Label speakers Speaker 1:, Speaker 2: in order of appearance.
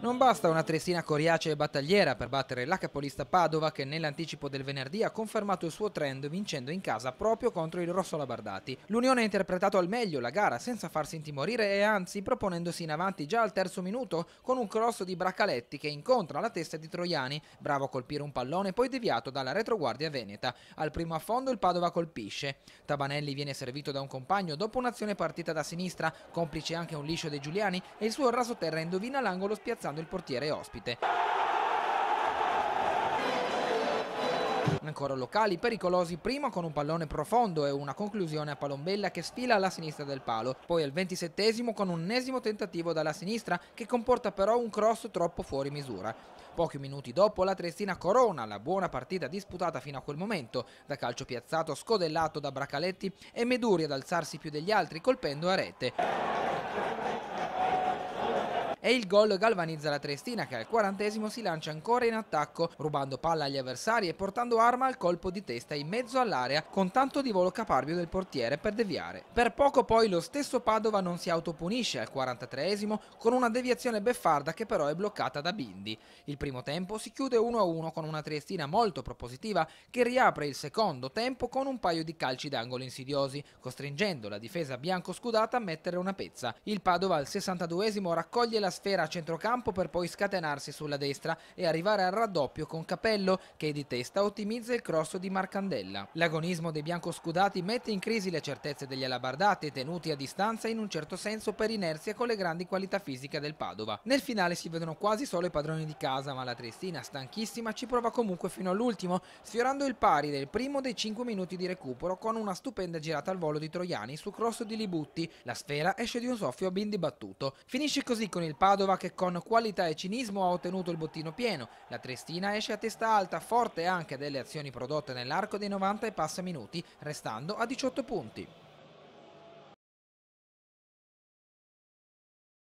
Speaker 1: Non basta una Triestina coriacea e battagliera per battere la capolista Padova che nell'anticipo del venerdì ha confermato il suo trend vincendo in casa proprio contro il Rossola Bardati. L'Unione ha interpretato al meglio la gara senza farsi intimorire e anzi proponendosi in avanti già al terzo minuto con un cross di Bracaletti che incontra la testa di Troiani, bravo a colpire un pallone poi deviato dalla retroguardia veneta. Al primo affondo il Padova colpisce. Tabanelli viene servito da un compagno dopo un'azione partita da sinistra, complice anche un liscio dei Giuliani e il suo raso terra indovina l'angolo spiazzato calzando il portiere ospite. Ancora locali pericolosi, prima con un pallone profondo e una conclusione a palombella che sfila alla sinistra del palo, poi al ventisettesimo con un ennesimo tentativo dalla sinistra che comporta però un cross troppo fuori misura. Pochi minuti dopo la Triestina corona la buona partita disputata fino a quel momento, da calcio piazzato scodellato da Bracaletti e Meduri ad alzarsi più degli altri colpendo a rete e il gol galvanizza la Triestina che al quarantesimo si lancia ancora in attacco rubando palla agli avversari e portando arma al colpo di testa in mezzo all'area con tanto di volo caparbio del portiere per deviare. Per poco poi lo stesso Padova non si autopunisce al 43esimo con una deviazione beffarda che però è bloccata da Bindi. Il primo tempo si chiude 1-1 con una Triestina molto propositiva che riapre il secondo tempo con un paio di calci d'angolo insidiosi, costringendo la difesa bianco-scudata a mettere una pezza. Il Padova al 62esimo raccoglie la la sfera a centrocampo per poi scatenarsi sulla destra e arrivare al raddoppio con Capello che di testa ottimizza il cross di Marcandella. L'agonismo dei biancoscudati mette in crisi le certezze degli alabardati tenuti a distanza in un certo senso per inerzia con le grandi qualità fisiche del Padova. Nel finale si vedono quasi solo i padroni di casa ma la Triestina stanchissima ci prova comunque fino all'ultimo sfiorando il pari del primo dei 5 minuti di recupero con una stupenda girata al volo di Troiani su cross di Libutti. La sfera esce di un soffio a bindi battuto. Finisce così con il Padova che con qualità e cinismo ha ottenuto il bottino pieno. La Triestina esce a testa alta, forte anche delle azioni prodotte nell'arco dei 90 e passa minuti, restando a 18 punti.